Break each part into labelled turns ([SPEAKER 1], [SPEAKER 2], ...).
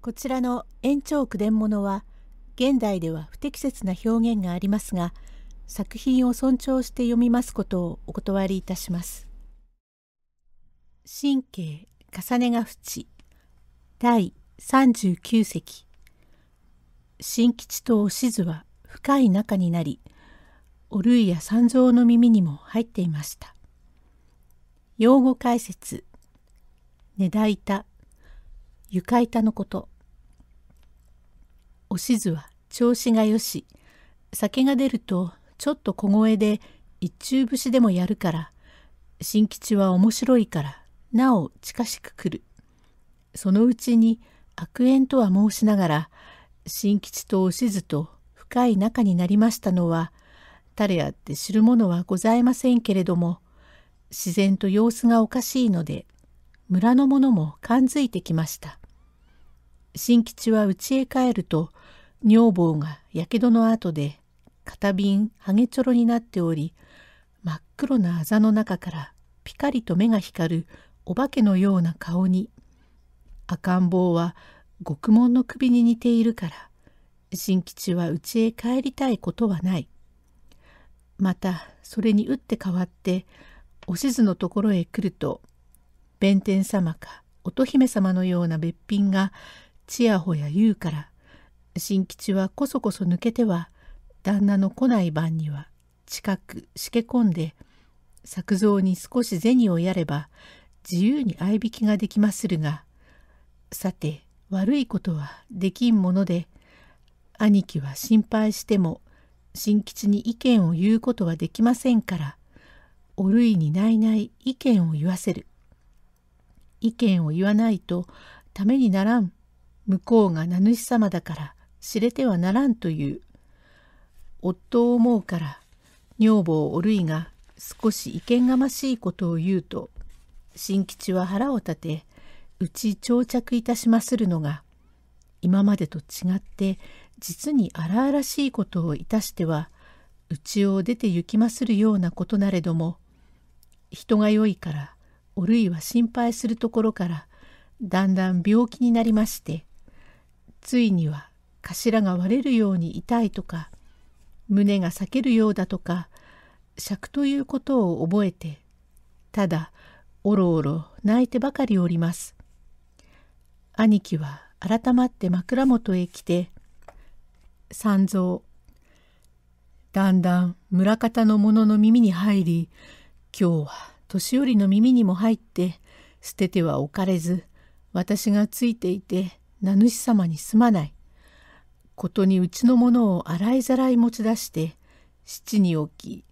[SPEAKER 1] こちらの延長句伝物は現代では不適切な表現がありますが作品を尊重して読みますことをお断りいたします。神経重ねが淵第39席新吉とおしずは深い仲になりお類や三蔵の耳にも入っていました。用語解説「寝台。いた」床板のこと。おしずは調子がよし、酒が出るとちょっと小声で一中節でもやるから、新吉は面白いからなお近しく来る。そのうちに悪縁とは申しながら、新吉とおしずと深い仲になりましたのは、誰あって知るものはございませんけれども、自然と様子がおかしいので、村の者も感づいてきました。新吉は家へ帰ると女房がやけどの跡で片瓶ハゲちょろになっており真っ黒なあざの中からピカリと目が光るお化けのような顔に赤ん坊は獄門の首に似ているから新吉は家へ帰りたいことはない。またそれに打って変わっておしずのところへ来ると弁天様か乙姫様のようなべっぴんがちやほや言うから新吉はこそこそ抜けては旦那の来ない晩には近くしけ込んで作蔵に少し銭をやれば自由に合いびきができまするがさて悪いことはできんもので兄貴は心配しても新吉に意見を言うことはできませんからお類にないない意見を言わせる意見を言わないとためにならん向こうが名主様だから知れてはならんという。夫を思うから女房おるいが少し意見がましいことを言うと新吉は腹を立てうち長着いたしまするのが今までと違って実に荒々しいことをいたしてはうちを出て行きまするようなことなれども人が良いからおるいは心配するところからだんだん病気になりましてついには頭が割れるように痛いとか胸が裂けるようだとか尺ということを覚えてただおろおろ泣いてばかりおります。兄貴は改まって枕元へ来て「三蔵だんだん村方の者の耳に入り今日は年寄りの耳にも入って捨ててはおかれず私がついていて名主様にすまない。ことにうちのものを洗いざらい持ち出して、七に置き、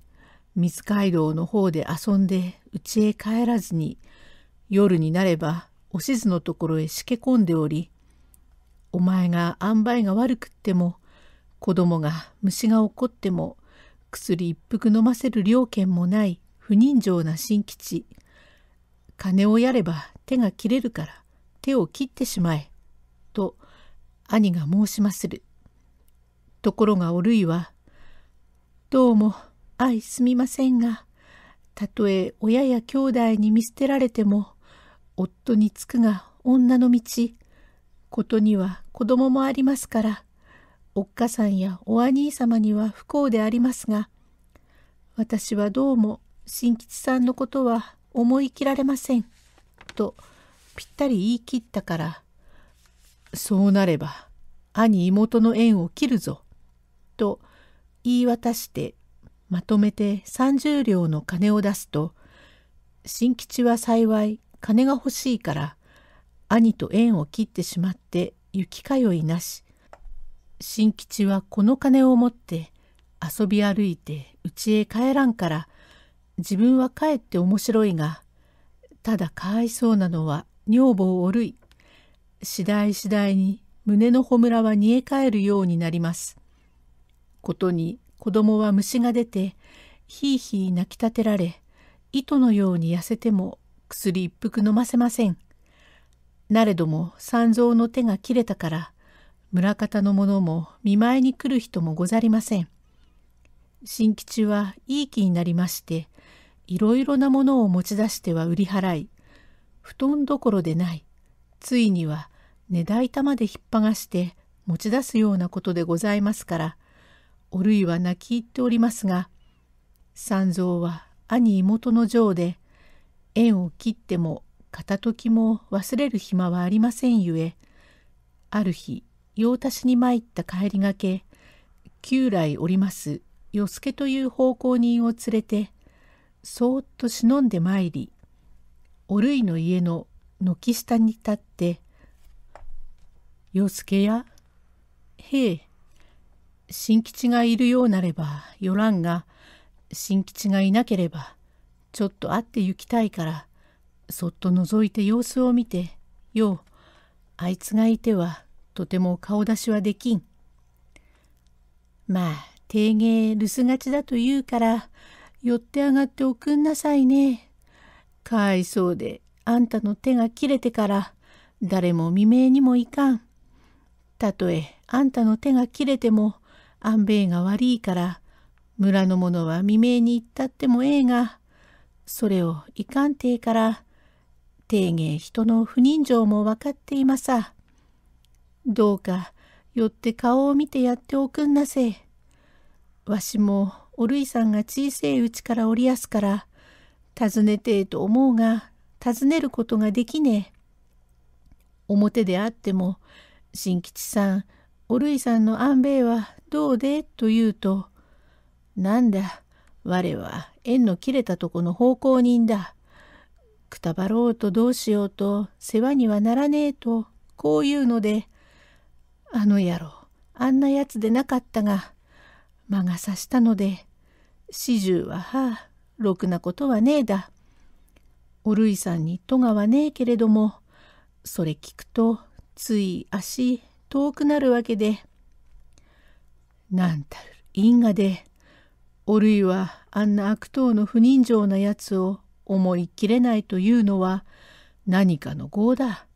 [SPEAKER 1] 水街道の方で遊んでうちへ帰らずに、夜になればおしずのところへしけ込んでおり、お前が塩梅が悪くっても、子供が虫が怒っても、薬一服飲ませる了見もない不人情な新吉。金をやれば手が切れるから手を切ってしまえ。と兄が申しまする。ところがおるいは、どうも愛すみませんが、たとえ親や兄弟に見捨てられても、夫につくが女の道、ことには子供もありますから、おっかさんやお兄様には不幸でありますが、私はどうも新吉さんのことは思い切られません。とぴったり言い切ったからそうなれば兄妹の縁を切るぞ」と言い渡してまとめて30両の金を出すと新吉は幸い金が欲しいから兄と縁を切ってしまって行き通いなし新吉はこの金を持って遊び歩いて家へ帰らんから自分は帰って面白いがただかわいそうなのは女房おるい次第次第に胸の炎は煮え返るようになります。ことに子供は虫が出てひいひい泣き立てられ糸のように痩せても薬一服飲ませません。なれども三蔵の手が切れたから村方の者も見舞いに来る人もござりません。新吉はいい気になりましていろいろなものを持ち出しては売り払い布団どころでないついには寝台玉まで引っ張がして持ち出すようなことでございますからおるいは泣き入っておりますが三蔵は兄妹の情で縁を切っても片時も忘れる暇はありませんゆえある日用足しに参った帰りがけ旧来おります与助という奉公人を連れてそーっと忍んで参りおるいの家の軒下に立って「洋介やへえ新吉がいるようなればよらんが新吉がいなければちょっと会って行きたいからそっと覗いて様子を見てようあいつがいてはとても顔出しはできん」。まあ定芸留守がちだと言うから寄って上がっておくんなさいね。かわいそうであんたの手が切れてから誰も未明にもいかん。たとえあんたの手が切れても安兵衛が悪いから村の者は未明に行ったってもええがそれをいかんてえから定芸人の不人情も分かっていまさ。どうか寄って顔を見てやっておくんなせ。わしもおるいさんが小せいうちからおりやすから、訪ねてえと思うが、尋ねることができねえ。表であっても、新吉さん、おるいさんの安兵衛はどうでと言うと、なんだ、我は縁の切れたとこの奉公人だ。くたばろうとどうしようと世話にはならねえと、こう言うので、あの野郎、あんなやつでなかったが、魔が差したので、四十ははあ、ろくなことはねえだ。おるいさんに戸がはねえけれどもそれ聞くとつい足遠くなるわけでなんたる因果でおるいはあんな悪党の不人情なやつを思いきれないというのは何かの業だ。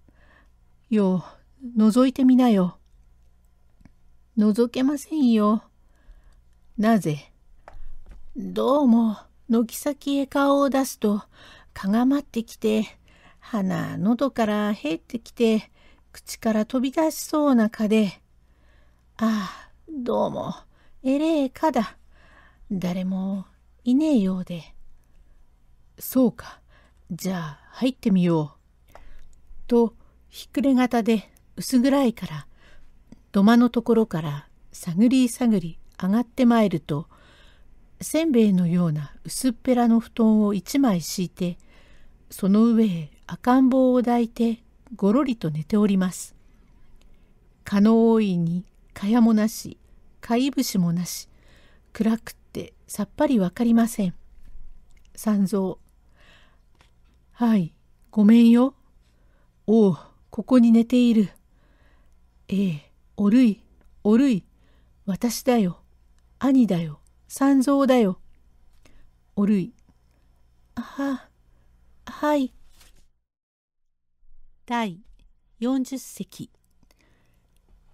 [SPEAKER 1] よう覗いてみなよ。覗けませんよ。なぜどうも軒先へ顔を出すとかがまってきて、鼻、喉から減ってきて、口から飛び出しそうな蚊で、ああ、どうも、えれえ蚊だ。誰もいねえようで。そうか、じゃあ入ってみよう。と、ひっくれ型で薄暗いから、土間のところから探り探り上がってまいると、せんべいのような薄っぺらの布団を一枚敷いて、その上へ赤ん坊を抱いてごろりと寝ております。蚊の多いに蚊帳もなし、ぶしもなし、暗くってさっぱりわかりません。三蔵。はい、ごめんよ。おお、ここに寝ている。ええ、おるい、おるい、私だよ、兄だよ、三蔵だよ。おるい。ああ、はい。第40隻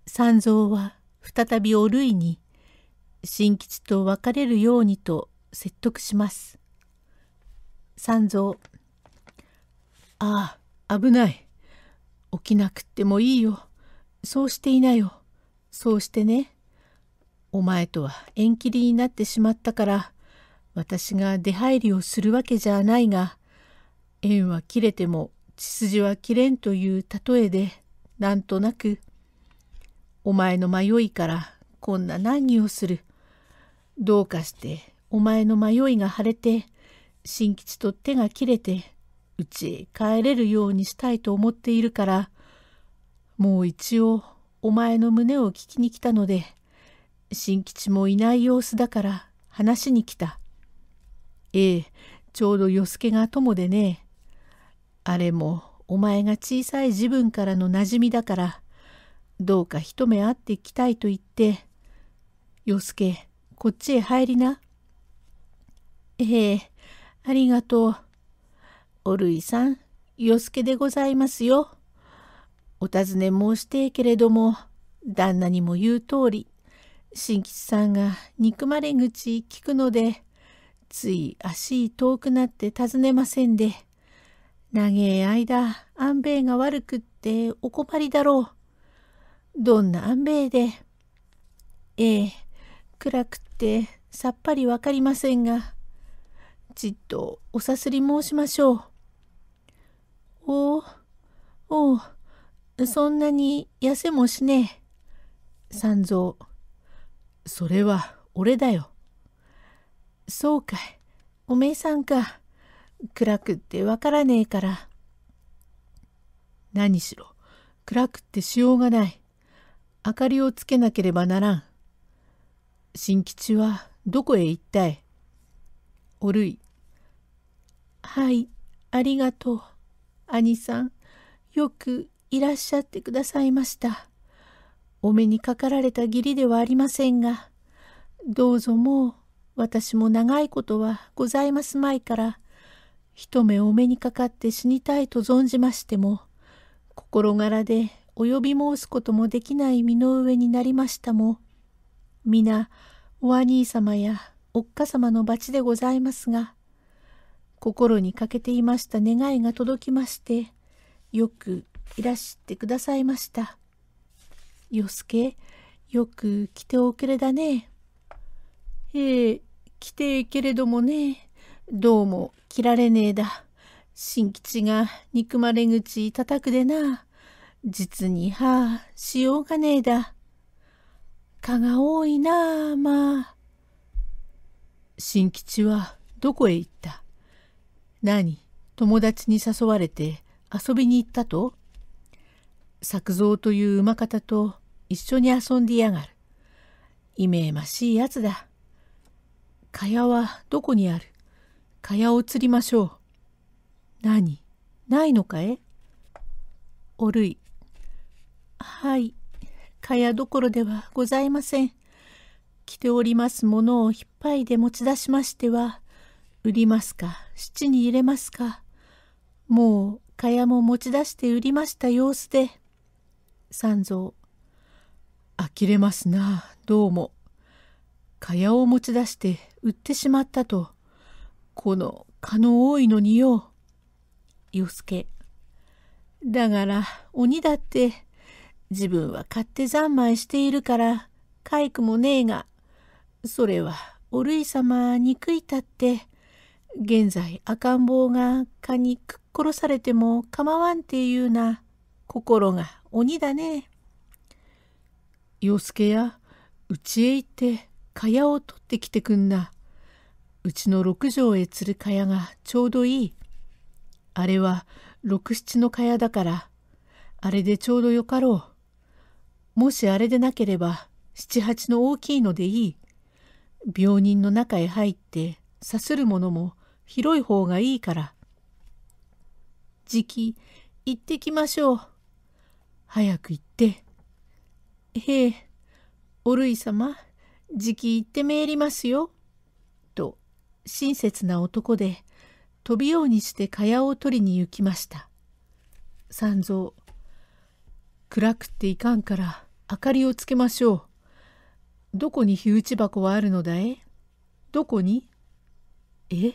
[SPEAKER 1] 三蔵は再びお類に新吉と別れるようにと説得します。三蔵ああ危ない起きなくってもいいよそうしていなよそうしてねお前とは縁切りになってしまったから私が出入りをするわけじゃないが縁は切れても血筋は切れんという例えでなんとなく「お前の迷いからこんな難儀をする」どうかしてお前の迷いが晴れて新吉と手が切れてうちへ帰れるようにしたいと思っているからもう一応お前の胸を聞きに来たので新吉もいない様子だから話しに来た。ええちょうど与助が友でねあれもお前が小さい自分からの馴染みだから、どうか一目会ってきたいと言って、洋介、こっちへ入りな。ええ、ありがとう。おるいさん、洋介でございますよ。お尋ね申してけれども、旦那にも言う通り、新吉さんが憎まれ口聞くので、つい足遠くなって尋ねませんで。長え間、安兵衛が悪くってお困りだろう。どんな安兵衛で。ええ、暗くってさっぱりわかりませんが、ちっとおさすり申しましょう。おお、おお、そんなに痩せもしねえ。三蔵、それは俺だよ。そうかい、おめえさんか。暗くってわからねえから。何しろ、暗くってしようがない。明かりをつけなければならん。新吉はどこへ行ったいおるい。はい、ありがとう。兄さん、よくいらっしゃってくださいました。お目にかかられた義理ではありませんが、どうぞもう、私も長いことはございますまいから、一目お目にかかって死にたいと存じましても、心柄で及び申すこともできない身の上になりましたも、皆、お兄様やおっか様の罰でございますが、心にかけていました願いが届きまして、よくいらしてくださいました。よすけ、よく来ておくれだね。ええ、来てえけれどもね。どうも切られねえだ。新吉が憎まれ口叩くでな。実にはあ、しようがねえだ。蚊が多いなあ、まあ。新吉はどこへ行った何友達に誘われて遊びに行ったと作蔵という馬方と一緒に遊んでやがる。いめえましいやつだ。蚊帳はどこにある蚊帳を釣りましょう。何ないのかえおるい。はい。蚊帳どころではございません。着ておりますものを引っ張りで持ち出しましては、売りますか、七に入れますか。もう、蚊帳も持ち出して売りました様子で。三蔵。呆れますな、どうも。蚊帳を持ち出して売ってしまったと。この蚊の多いのによ。洋介。だから鬼だって自分は勝手三昧しているからかいくもねえがそれはおるい様憎いたって現在赤ん坊が蚊にくっ殺されても構わんていうな心が鬼だね。洋介やうちへ行って蚊帳を取ってきてくんな。うちの六畳へ釣る蚊帳がちょうどいい。あれは六七の蚊帳だから、あれでちょうどよかろう。もしあれでなければ、七八の大きいのでいい。病人の中へ入ってさするものも広い方がいいから。じき、行ってきましょう。早く行って。へえ、おるい様、じき行ってめえりますよ。親切な男で飛びようにして蚊帳を取りに行きました。三蔵暗くっていかんから明かりをつけましょう。どこに火打ち箱はあるのだいどこにえ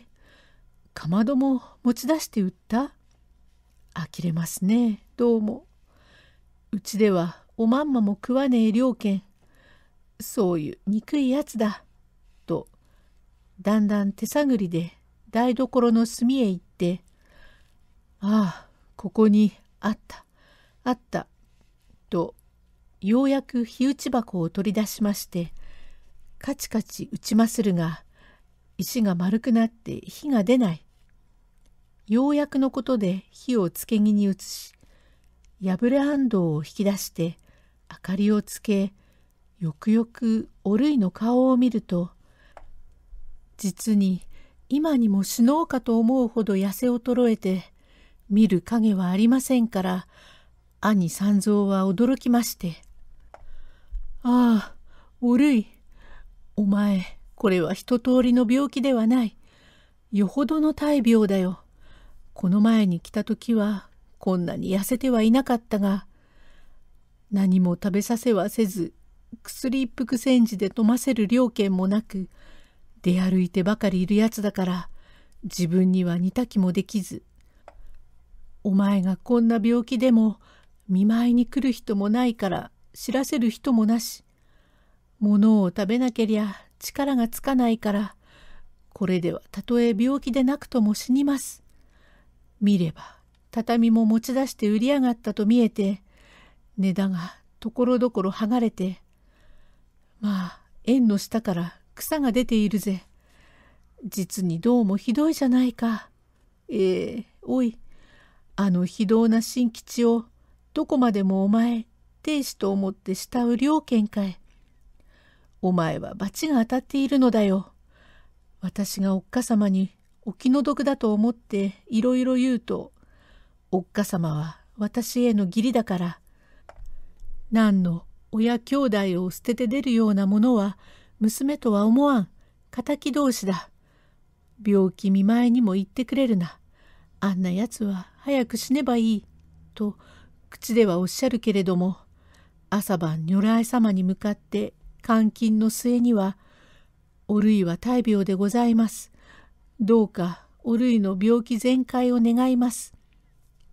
[SPEAKER 1] かまども持ち出して売った呆れますねどうも。うちではおまんまも食わねえ良犬そういう憎いやつだ。だんだん手探りで台所の隅へ行って、ああ、ここにあった、あった、と、ようやく火打ち箱を取り出しまして、カチカチ打ちまするが、石が丸くなって火が出ない。ようやくのことで火をつけ木に移し、破れ安藤を引き出して、明かりをつけ、よくよくおるいの顔を見ると、実に今にも死のうかと思うほど痩せ衰えて見る影はありませんから兄三蔵は驚きまして「ああおるいお前これは一通りの病気ではないよほどの大病だよこの前に来た時はこんなに痩せてはいなかったが何も食べさせはせず薬一服煎じで飲ませる了見もなく出歩いてばかりいるやつだから自分には似た気もできずお前がこんな病気でも見舞いに来る人もないから知らせる人もなし物を食べなけりゃ力がつかないからこれではたとえ病気でなくとも死にます。見れば畳も持ち出して売りやがったと見えて値段がところどころ剥がれてまあ縁の下から草が出ているぜ。実にどうもひどいじゃないか。ええー、おい、あの非道な新吉を、どこまでもお前、亭主と思って慕う良県かい。お前は罰が当たっているのだよ。私がおっかさまにお気の毒だと思っていろいろ言うと、おっかさまは私への義理だから、何の親兄弟を捨てて出るようなものは娘とは思わん。敵同士だ。病気見舞いにも言ってくれるな。あんなやつは早く死ねばいい。と、口ではおっしゃるけれども、朝晩如来様に向かって監禁の末には、おるいは大病でございます。どうかおるいの病気全開を願います。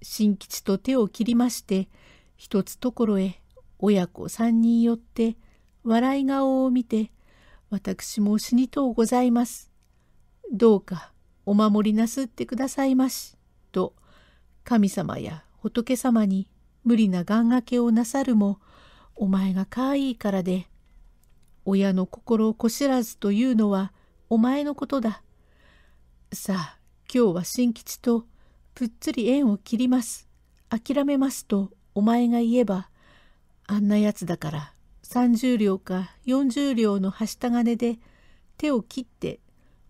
[SPEAKER 1] 新吉と手を切りまして、一つところへ親子三人寄って、笑い顔を見て、私も死にとうございます。どうかお守りなすってくださいまし」と神様や仏様に無理な願掛けをなさるもお前がかわいいからで親の心をこしらずというのはお前のことだ。さあ今日は新吉とぷっつり縁を切ります。諦めますとお前が言えばあんなやつだから30両か40両のはした金で手を切って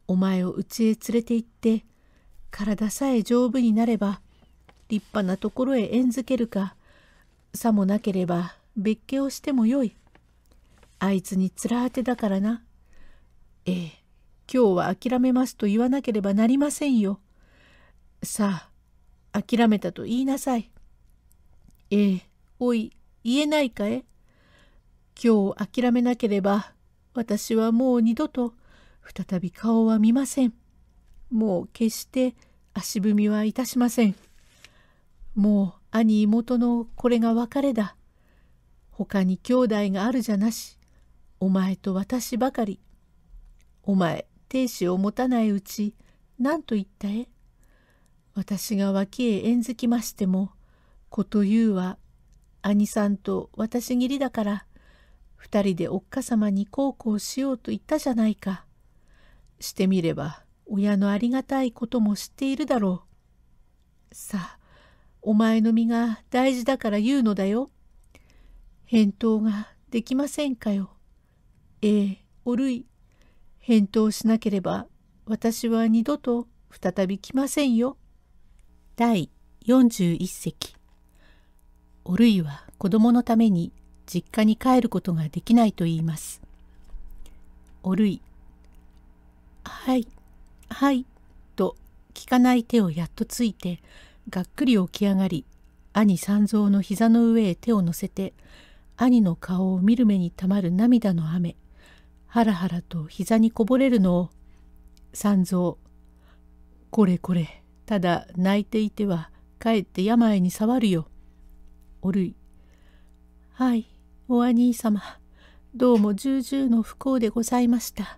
[SPEAKER 1] お前を家へ連れて行って体さえ丈夫になれば立派なところへ縁づけるかさもなければ別居をしてもよい。あいつに面当てだからな。ええ、今日は諦めますと言わなければなりませんよ。さあ、諦めたと言いなさい。ええ、おい、言えないかえ今日諦めなければ私はもう二度と再び顔は見ません。もう決して足踏みはいたしません。もう兄妹のこれが別れだ。他に兄弟があるじゃなし。お前と私ばかり。お前、亭主を持たないうち、何と言ったえ私が脇へ縁づきましても、こと言うは、兄さんと私ぎりだから、二人でおっかさまに孝行しようと言ったじゃないか。してみれば親のありがたいことも知っているだろう。さあお前の身が大事だから言うのだよ。返答ができませんかよ。ええおるい返答しなければ私は二度と再び来ませんよ。第41隻おるいは子供のために実家に帰ることができないと言います。おるい、はい、はい、と聞かない手をやっとついて、がっくり起き上がり、兄三蔵の膝の上へ手を乗せて、兄の顔を見る目にたまる涙の雨、はらはらと膝にこぼれるのを、三蔵、これこれ、ただ泣いていては、かえって病に触るよ。おるい。はい、お兄様どうも重々の不幸でございました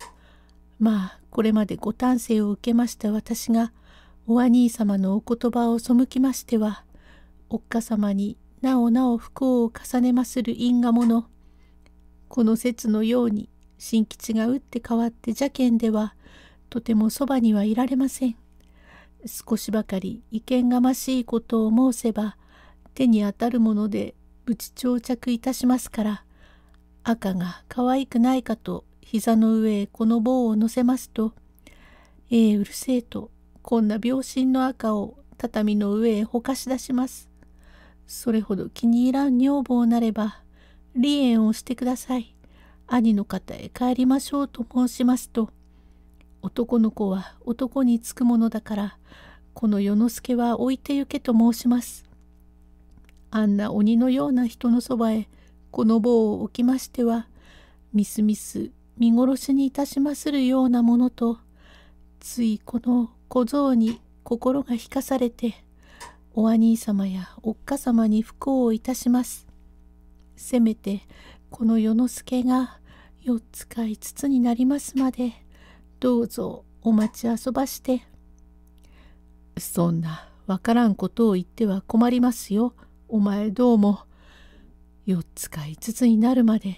[SPEAKER 1] まあこれまでご丹精を受けました私がお兄様のお言葉を背きましてはおっか様になおなお不幸を重ねまする因果者この説のように新吉が打って変わって邪剣ではとてもそばにはいられません少しばかり意見がましいことを申せば手に当たるものでうち到着いたしますから、赤が可愛くないかと膝の上へこの棒を乗せますと、ええうるせえと、こんな病身の赤を畳の上へほかし出します。それほど気に入らん女房なれば、離縁をしてください。兄の方へ帰りましょうと申しますと、男の子は男につくものだから、この世之助は置いてゆけと申します。あんな鬼のような人のそばへこの棒を置きましてはみすみす見殺しにいたしまするようなものとついこの小僧に心が引かされてお兄様やおっか様に不幸をいたします。せめてこの世之助が4つか5つになりますまでどうぞお待ち遊ばして。そんなわからんことを言っては困りますよ。お前どうも4つか5つになるまで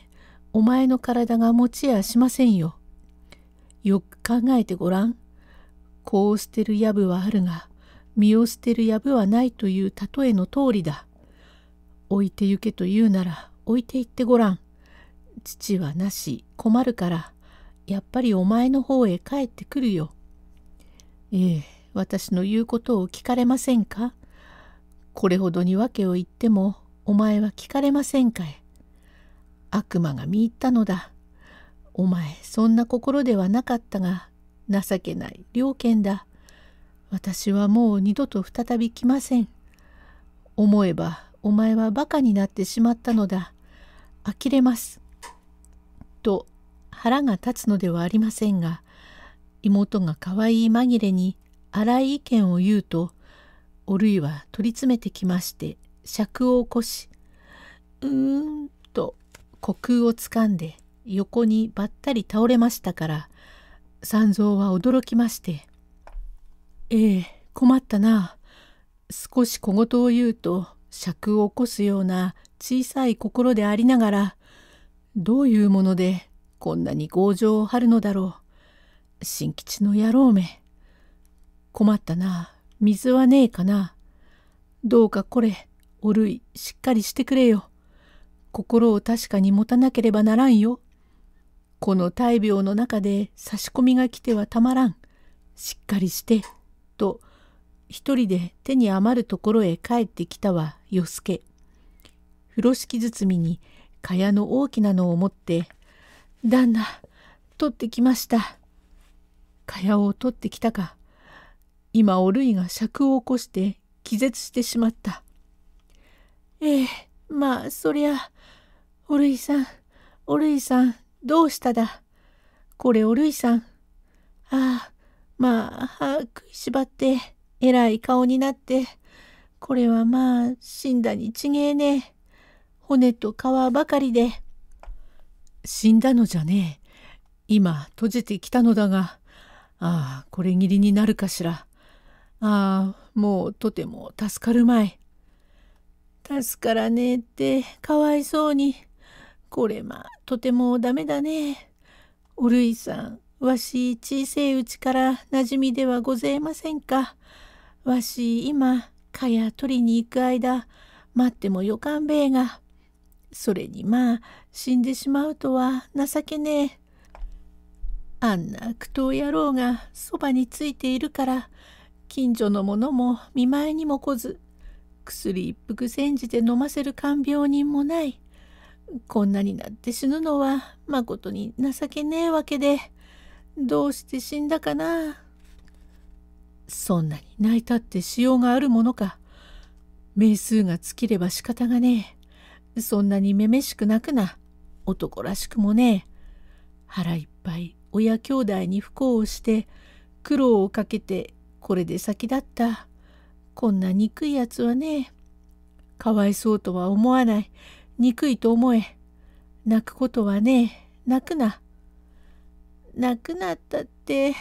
[SPEAKER 1] お前の体が持ちやしませんよ。よく考えてごらん。子を捨てるやぶはあるが身を捨てるやぶはないという例えの通りだ。置いてゆけと言うなら置いていってごらん。父はなし困るからやっぱりお前の方へ帰ってくるよ。ええ私の言うことを聞かれませんかこれほどに訳を言ってもお前は聞かれませんかい。悪魔が見入ったのだ。お前そんな心ではなかったが情けない良犬だ。私はもう二度と再び来ません。思えばお前はバカになってしまったのだ。呆れます。と腹が立つのではありませんが妹がかわいい紛れに荒い意見を言うとおるいは取り詰めてきまして尺を起こしうーんと虚空をつかんで横にばったり倒れましたから三蔵は驚きまして「ええ困ったな少し小言を言うと尺を起こすような小さい心でありながらどういうものでこんなに強情を張るのだろう新吉の野郎め困ったな水はねえかな。どうかこれ、おるい、しっかりしてくれよ。心を確かに持たなければならんよ。この大病の中で差し込みが来てはたまらん。しっかりして。と、一人で手に余るところへ帰ってきたよすけ。風呂敷包みに、蚊帳の大きなのを持って、旦那、取ってきました。蚊帳を取ってきたか。今おるいが尺を起こして気絶してしまった。ええ、まあそりゃ、おるいさん、おるいさん、どうしただ。これおるいさん。ああ、まあ、歯食いしばって、えらい顔になって、これはまあ、死んだにちげえね。骨と皮ばかりで。死んだのじゃねえ。今、閉じてきたのだが、ああ、これぎりになるかしら。ああ、もうとても助かるまい。助からねえって、かわいそうに。これま、とてもダメだね。おるいさん、わし小せいうちからなじみではごぜえませんか。わし今、かや取りに行く間、待ってもよかんべえが。それにまあ、死んでしまうとは情けねえ。あんな苦闘野郎がそばについているから、近所の者も見舞いにも来ず薬一服煎じて飲ませる看病人もないこんなになって死ぬのはまことに情けねえわけでどうして死んだかなそんなに泣いたってしようがあるものか命数が尽きれば仕方がねえそんなにめめしく泣くな男らしくもねえ腹いっぱい親兄弟に不幸をして苦労をかけてこれで先だった。こんな憎いやつはね、かわいそうとは思わない。憎いと思え。泣くことはね、泣くな。亡くなったって、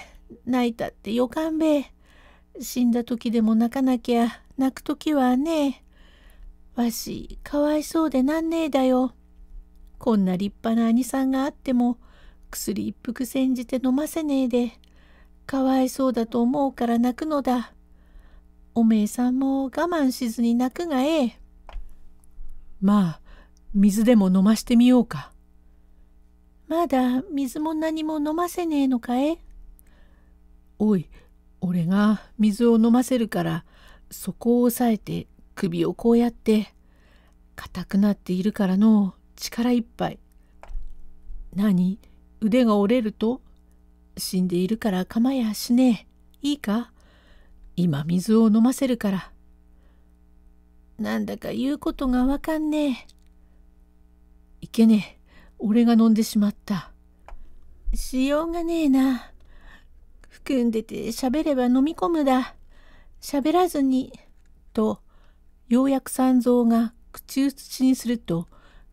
[SPEAKER 1] 泣いたってよかんべ。死んだ時でも泣かなきゃ、泣く時はね。わし、かわいそうでなんねえだよ。こんな立派な兄さんがあっても、薬一服煎じて飲ませねえで。かわいそうだと思うから泣くのだ。おめえさんも我慢しずに泣くがええ。まあ、水でも飲ましてみようか。まだ水も何も飲ませねえのかえおい、俺が水を飲ませるから、そこを押さえて首をこうやって、硬くなっているからの力いっぱい。何腕が折れると死んでいるから構やしねえ。いいか今水を飲ませるから。なんだか言うことがわかんねえ。いけねえ。俺が飲んでしまった。しようがねえな。含んでて喋れば飲み込むだ。喋らずに。と、ようやく三蔵が口移しにすると、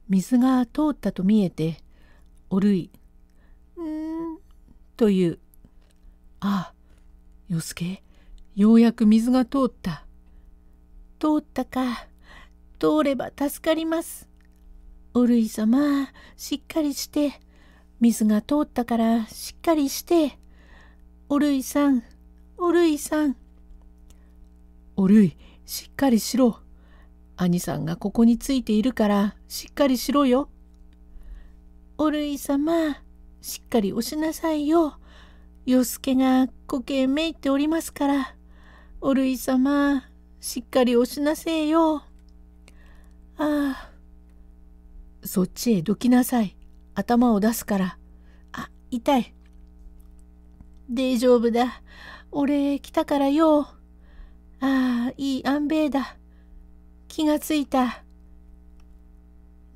[SPEAKER 1] 水が通ったと見えて、おるい。んという。ああ、与ようやく水が通った。通ったか。通れば助かります。おるい様、しっかりして。水が通ったからしっかりして。おるいさん、おるいさん。おるい、しっかりしろ。兄さんがここについているからしっかりしろよ。おるい様、しっかり押しなさいよ。洋介がこけめいておりますから。おるい様、しっかり押しなせえよ。ああ。そっちへどきなさい。頭を出すから。あ、痛い。大丈夫だ。俺来たからよ。ああ、いい安兵衛だ。気がついた。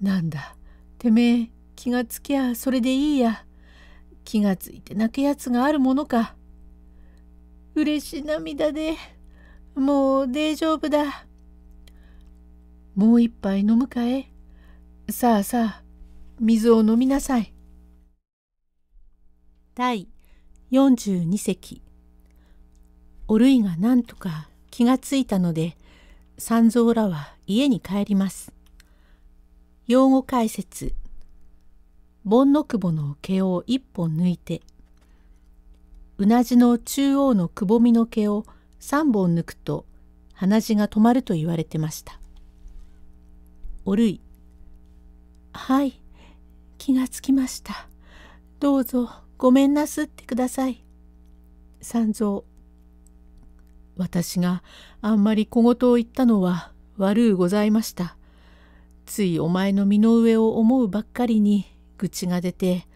[SPEAKER 1] なんだ、てめえ気がつきゃそれでいいや。気がついて泣くやつがあるものか。嬉し涙で、もう大丈夫だ。もう一杯飲むかえさあさあ、水を飲みなさい。第42隻おるいがなんとか気がついたので、三蔵らは家に帰ります。用語解説盆のノクの毛を一本抜いて、うなじの中央のくぼみの毛を三本抜くと鼻血が止まると言われてました。おるい。はい、気がつきました。どうぞごめんなすってください。三蔵。私があんまり小言を言ったのは悪うございました。ついお前の身の上を思うばっかりにく血が出て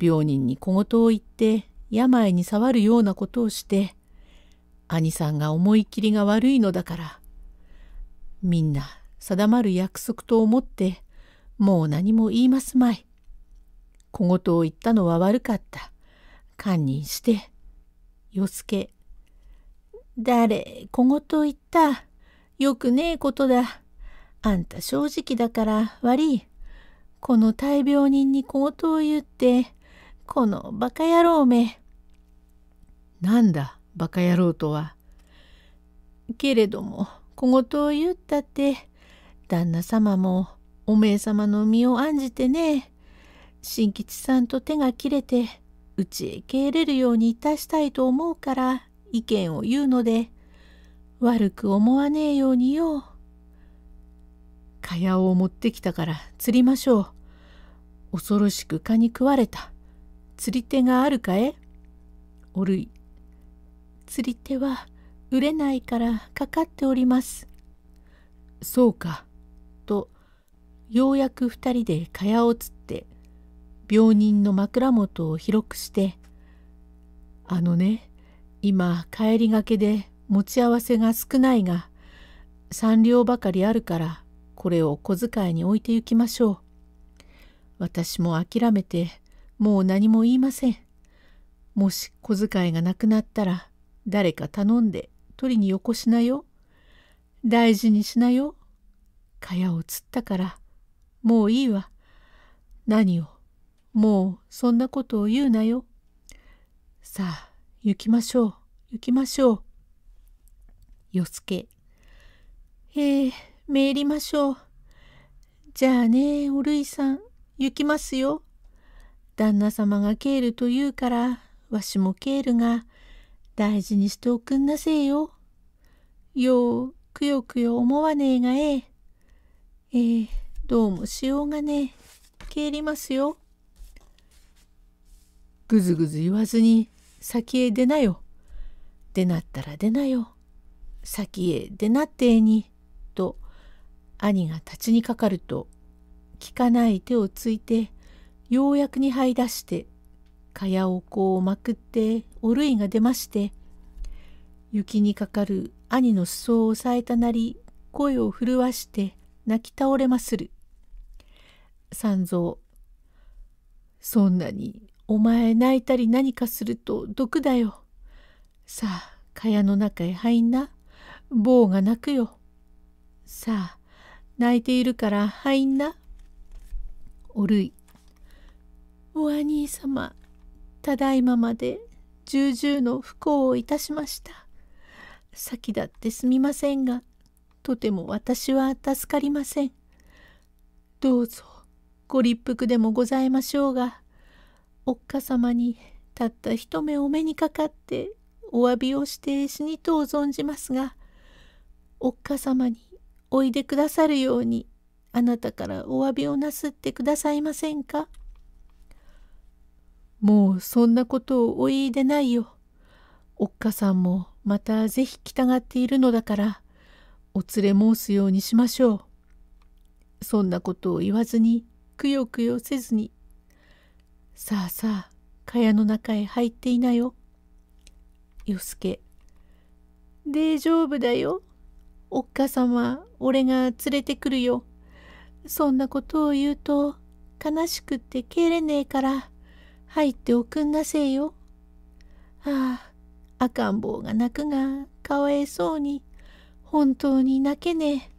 [SPEAKER 1] 病人に小言を言って病に触るようなことをして兄さんが思い切りが悪いのだからみんな定まる約束と思ってもう何も言いますまい。小言を言ったのは悪かった。堪忍して。よすけ。誰、小言を言った。よくねえことだ。あんた正直だから悪い。この大病人に小言を言って、このバカ野郎め。なんだ、バカ野郎とは。けれども、小言を言ったって、旦那様もおめえ様の身を案じてね、新吉さんと手が切れて、うちへ帰れるようにいたしたいと思うから意見を言うので、悪く思わねえようによ。かやを持ってきたから釣りましょう。恐ろしく蚊に食われた。釣り手があるかえおるい。釣り手は売れないからかかっております。そうか。と、ようやく2人で蚊帳を釣って、病人の枕元を広くして、あのね、今帰りがけで持ち合わせが少ないが、三両ばかりあるからこれを小遣いに置いてゆきましょう。私も諦めて、もう何も言いません。もし小遣いがなくなったら、誰か頼んで取りによこしなよ。大事にしなよ。蚊帳を釣ったから、もういいわ。何を、もうそんなことを言うなよ。さあ、行きましょう、行きましょう。よすけ。へえ。めいりましょう。じゃあね、おるいさん、行きますよ。旦那様がケールと言うから、わしもケールが大事にしておくんなせえよ。よう、くよくよ思わねえがええ。ええ、どうもしようがねえ。帰りますよ。ぐずぐず言わずに先へ出なよ。出なったら出なよ。先へ出なってえに。兄が立ちにかかると効かない手をついてようやくに這い出してかやをこうまくっておるいが出まして雪にかかる兄の裾を押さえたなり声を震わして泣き倒れまする。三蔵そんなにお前泣いたり何かすると毒だよ。さあ蚊帳の中へ入んな。棒が鳴くよ。さあ泣いているから入んな。おるい。お兄様、ただいままで重々の不幸をいたしました。先だってすみませんが、とても私は助かりません。どうぞ、ご立腹でもございましょうが、おっか様にたった一目お目にかかってお詫びをして死にとう存じますが、おっか様においでくださるようにあなたからお詫びをなすってくださいませんかもうそんなことをお言いでないよ。おっかさんもまたぜひ来たがっているのだからお連れ申すようにしましょう。そんなことを言わずにくよくよせずにさあさあ蚊帳の中へ入っていなよ。よすけ大丈夫だよ。おっかさ俺が連れてくるよ。そんなことを言うと、悲しくって帰れねえから、入っておくんなせえよ。ああ、赤ん坊が泣くが、かわいそうに、本当に泣けねえ。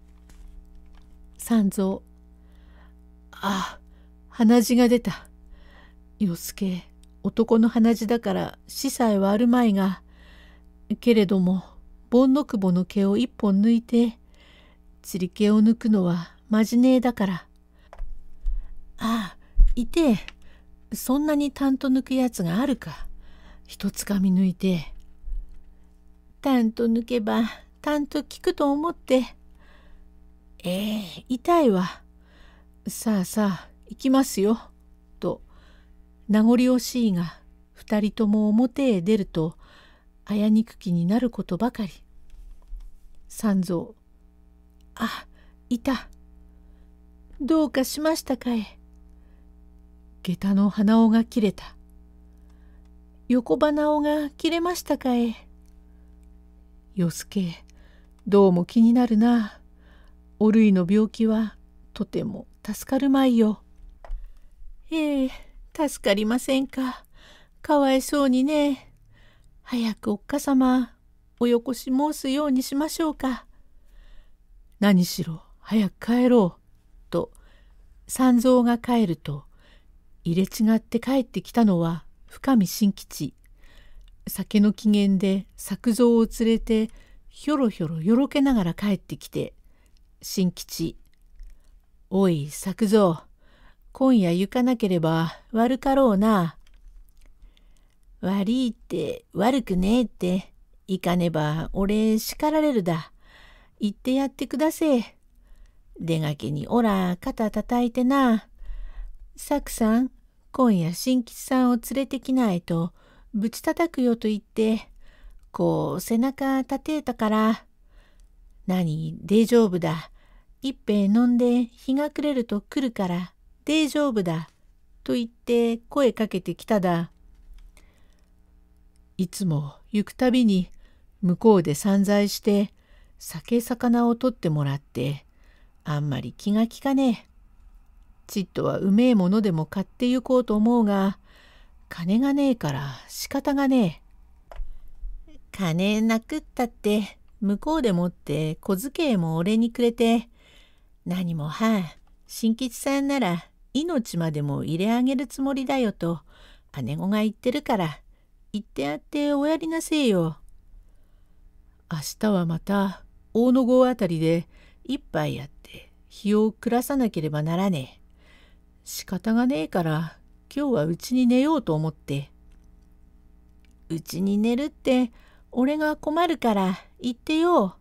[SPEAKER 1] 三蔵。ああ、鼻血が出た。与助、男の鼻血だから、司祭はあるまいが、けれども、ボンノクボの毛を一本抜いて、釣り毛を抜くのはまじねえだから。ああ、いてえ。そんなにタンと抜くやつがあるか。ひとつかみ抜いて。タンと抜けば、タンと効くと思って。ええー、痛いわ。さあさあ、行きますよ。と、名残惜しいが、二人とも表へ出ると、あやにく気になることばかり。三蔵。あ、いた。どうかしましたかえ。下駄の鼻緒が切れた。横鼻緒が切れましたかえ。よすけ、どうも気になるな。おるいの病気はとても助かるまいよ。ええ、助かりませんか。かわいそうにね。早くおっかさまおよこし申すようにしましょうか。何しろ早く帰ろう」と三蔵が帰ると入れ違って帰ってきたのは深見新吉酒の機嫌で作蔵を連れてひょろひょろよろけながら帰ってきて新吉「おい作蔵今夜行かなければ悪かろうな」「悪いって悪くねえって行かねば俺叱られるだ。行ってやってくだせえ。出がけにおら肩叩いてな。サクさん、今夜新吉さんを連れてきないと、ぶち叩くよと言って、こう背中立てたから。何、大丈夫だ。一杯飲んで日が暮れると来るから、大丈夫だ。と言って声かけてきただ。いつも行くたびに向こうで散財して酒魚を取ってもらってあんまり気が利かねえ。ちっとはうめえものでも買って行こうと思うが金がねえから仕方がねえ。金なくったって向こうでもって小遣いも俺にくれて何もはあ新吉さんなら命までも入れあげるつもりだよと姉子が言ってるから行ってやっておやりなせえよ。明日はまた大野郷あたりで一杯やって日を暮らさなければならねえ。仕方がねえから今日はうちに寝ようと思って。うちに寝るって俺が困るから行ってよ。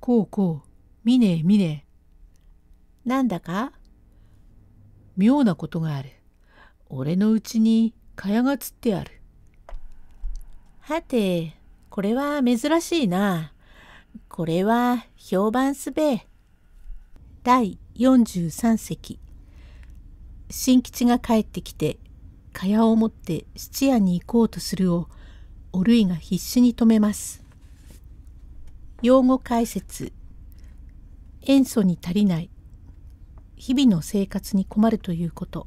[SPEAKER 1] こうこう、見ねえ見ねえ。なんだか妙なことがある。俺のうちに蚊帳がつってある。はて、これは珍しいな。これは評判すべ。第43席新吉が帰ってきて、蚊帳を持って質屋に行こうとするを、おるいが必死に止めます。用語解説塩素に足りない日々の生活に困るということ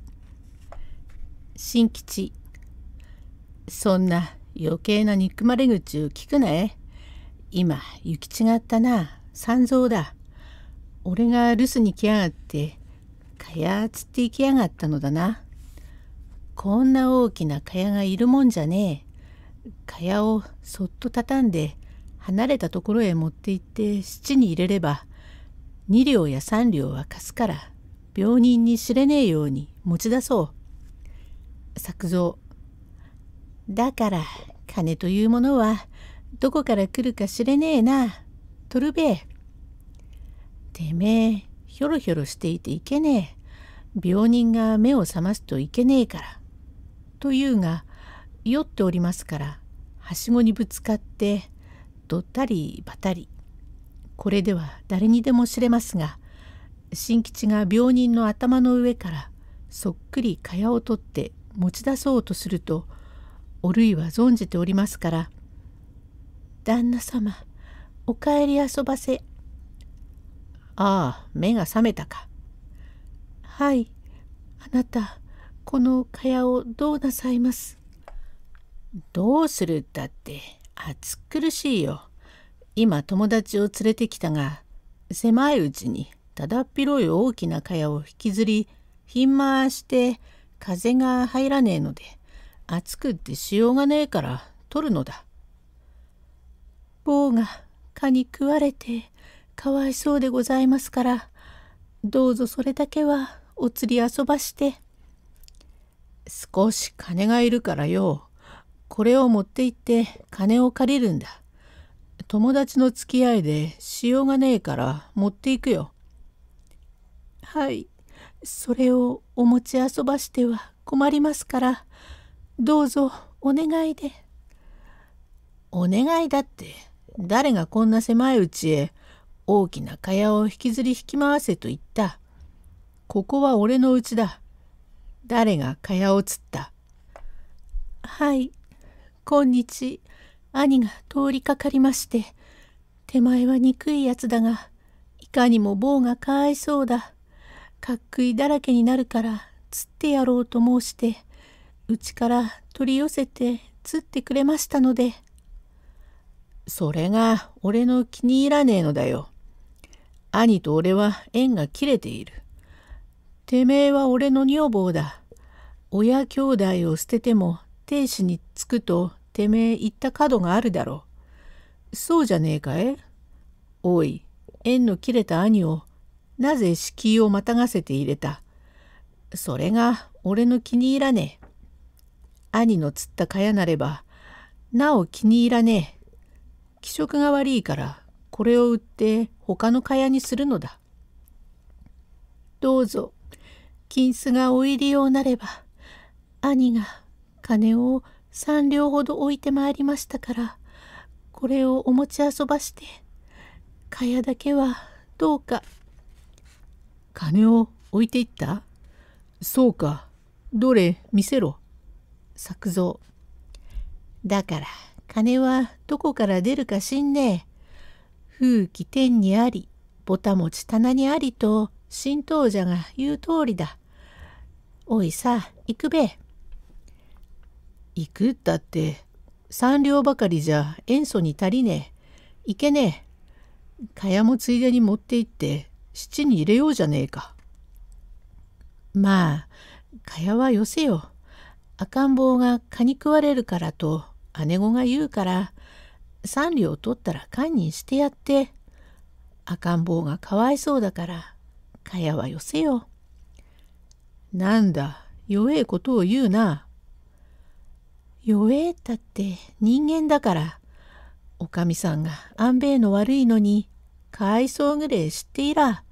[SPEAKER 1] 新吉そんな余計な憎まれ口を聞くな今、行き違ったな。三蔵だ。俺が留守に来やがって、蚊帳釣って行きやがったのだな。こんな大きな蚊帳がいるもんじゃねえ。蚊帳をそっと畳んで、離れたところへ持って行って七に入れれば、2両や3両は貸すから、病人に知れねえように持ち出そう。作蔵。だから金というものはどこから来るか知れねえなトルベえてめえひょろひょろしていていけねえ病人が目を覚ますといけねえから」というが酔っておりますからはしごにぶつかってどったりばたりこれでは誰にでも知れますが新吉が病人の頭の上からそっくり蚊帳を取って持ち出そうとすると「おるいは存じておりますから「旦那様お帰り遊ばせ」「ああ目が覚めたか」「はいあなたこの蚊帳をどうなさいます」「どうするったって暑苦しいよ。今友達を連れてきたが狭いうちにただっ広い大きな蚊帳を引きずりひん回して風が入らねえので暑くってしようがねえから取るのだ。棒が蚊に食われてかわいそうでございますから、どうぞそれだけはお釣り遊ばして。少し金がいるからよ。これを持って行って金を借りるんだ。友達の付き合いでしようがねえから持っていくよ。はい。それをお持ち遊ばしては困りますから。どうぞお願いで。お願いだって誰がこんな狭いうちへ大きな蚊帳を引きずり引き回せと言った。ここは俺のうちだ。誰が蚊帳を釣った。はい、今日兄が通りかかりまして、手前は憎いやつだが、いかにも棒がかわいそうだ。かっくいだらけになるから釣ってやろうと申して、うちから取り寄せて釣ってくれましたので。それが俺の気に入らねえのだよ。兄と俺は縁が切れている。てめえは俺の女房だ。親兄弟を捨てても亭主に着くとてめえ言った角があるだろう。そうじゃねえかえおい、縁の切れた兄をなぜ敷居をまたがせて入れた。それが俺の気に入らねえ。兄の釣った蚊帳なれば、なお気に入らねえ。気色が悪いから、これを売って他の蚊帳にするのだ。どうぞ、金子がお入りようなれば、兄が金を三両ほど置いてまいりましたから、これをお持ち遊ばして、蚊帳だけはどうか。金を置いていったそうか。どれ見せろ。作蔵。だから、金はどこから出るかしんねえ。風紀天にあり、ぼたもち棚にありと、新道者が言う通りだ。おいさ、行くべ。行くったって、三両ばかりじゃ塩素に足りねえ。行けねえ。茅もついでに持って行って、七に入れようじゃねえか。まあ、茅はよせよ。赤ん坊が蚊に食われるからと姉子が言うから三両取ったら堪忍してやって赤ん坊がかわいそうだから蚊帳はよせよ。なんだ弱えことを言うな。弱えったって人間だからおかみさんが安兵衛の悪いのにかわいそうぐれえ知っていら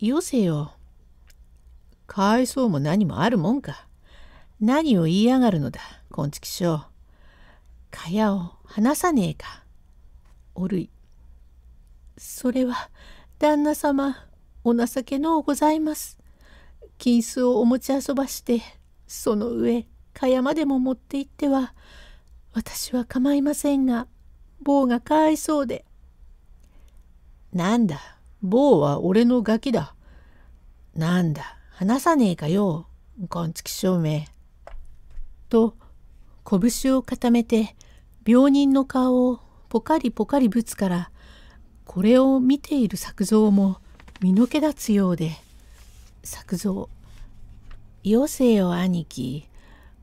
[SPEAKER 1] よせよ。かわいそうも何もあるもんか。何を言いやがるのだ、金んちかやを離さねえか。おるい。それは、旦那様、お情けのうございます。金子をお持ち遊ばして、その上、かやまでも持って行っては、私は構いませんが、棒がかわいそうで。なんだ、棒は俺のガキだ。なんだ、話さねえかよ、金ん証明。と拳を固めて病人の顔をポカリポカリぶつからこれを見ている作蔵も身の毛立つようで作蔵よせよ兄貴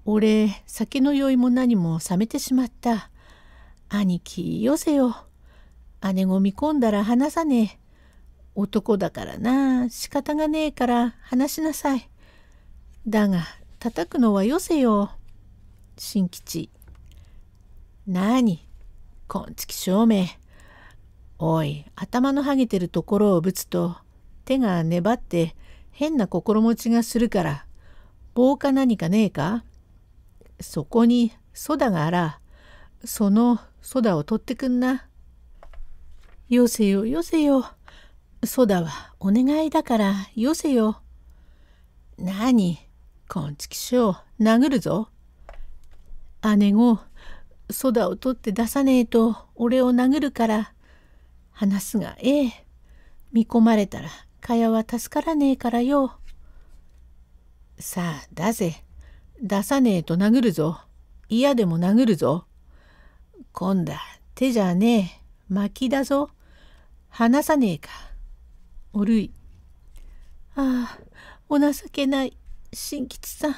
[SPEAKER 1] 俺酒の酔いも何も冷めてしまった兄貴よせよ姉ご見込んだら話さねえ男だからな仕方がねえから話しなさいだが叩くのはよせよ新吉。なあに、こんちき証明。おい、頭のはげてるところをぶつと、手が粘って変な心持ちがするから、棒か何かねえかそこにソダがあら、そのソダを取ってくんな。よせよよせよ。ソダはお願いだからよせよ。なに、こんちきしょう、殴るぞ。姉をそだを取って出さねえと俺を殴るから話すがええ見込まれたらかやは助からねえからよ。さあ出せ出さねえと殴るぞ嫌でも殴るぞ今度手じゃねえ巻きだぞ離さねえかおるいああお情けない新吉さん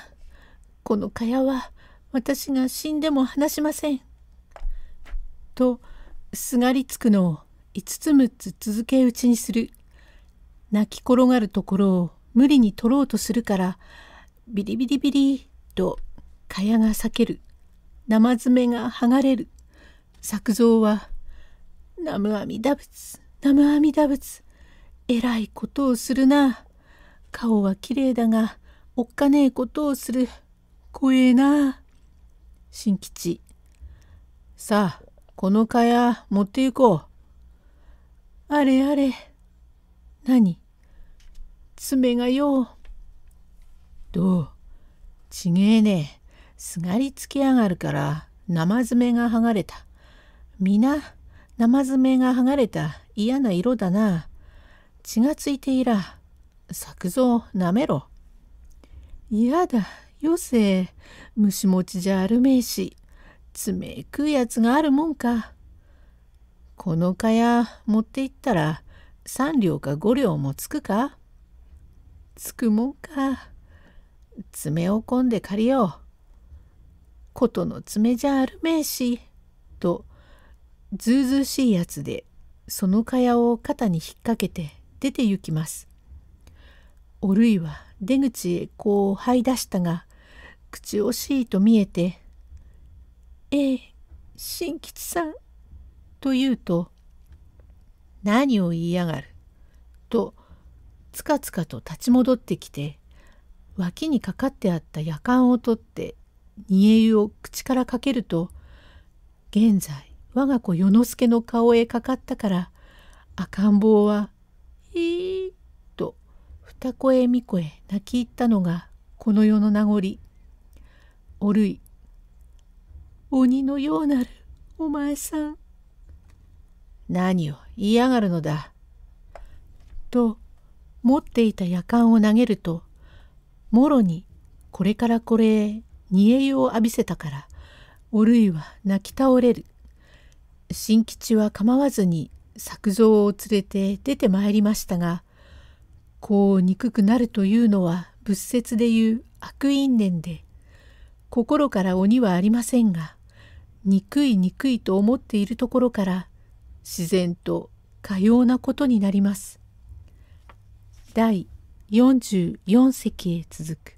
[SPEAKER 1] この蚊帳は私が死んでも話しません。とすがりつくのを5つ6つ続け打ちにする。泣き転がるところを無理に取ろうとするからビリビリビリと蚊帳が裂ける生爪が剥がれる作蔵は「南無阿弥陀仏南無阿弥陀仏えらいことをするな顔はきれいだがおっかねえことをする怖えな」新吉。さあ、この蚊帳持って行こう。あれあれ。何爪がよう。どうちげえねえ。すがりつきやがるから生爪が剥がれた。皆、生爪が剥がれた嫌な色だな。血がついていら。作蔵なめろ。嫌だ、よせ虫持ちじゃあるめえし爪食うやつがあるもんか。この蚊帳持っていったら3両か5両もつくかつくもんか。爪を込んで借りよう。ことの爪じゃあるめえし。とずうずうしいやつでその蚊帳を肩に引っ掛けて出て行きます。おるいは出口へこう這い出したが口惜しいと見えて「ええ新吉さん」と言うと「何を言いやがる」とつかつかと立ち戻ってきて脇にかかってあったやかんを取って煮え湯を口からかけると現在我が子与之助の顔へかかったから赤ん坊は「いい」と二声三声泣き入ったのがこの世の名残おるい。鬼のようなる、お前さん。何を言いやがるのだ。と、持っていたやかんを投げると、もろに、これからこれへ、煮え湯を浴びせたから、おるいは泣き倒れる。新吉は構わずに作蔵を連れて出てまいりましたが、こう憎くなるというのは仏説でいう悪因縁で、心から鬼はありませんが憎い憎いと思っているところから自然とかようなことになります。第44席へ続く